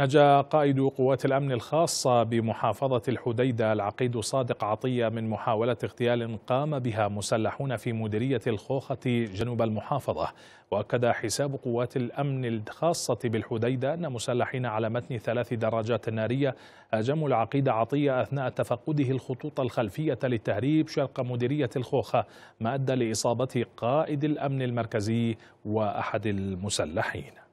نجا قائد قوات الأمن الخاصة بمحافظة الحديدة العقيد صادق عطية من محاولة اغتيال قام بها مسلحون في مديرية الخوخة جنوب المحافظة وأكد حساب قوات الأمن الخاصة بالحديدة أن مسلحين على متن ثلاث دراجات نارية هاجموا العقيد عطية أثناء تفقده الخطوط الخلفية للتهريب شرق مديرية الخوخة ما أدى لإصابة قائد الأمن المركزي وأحد المسلحين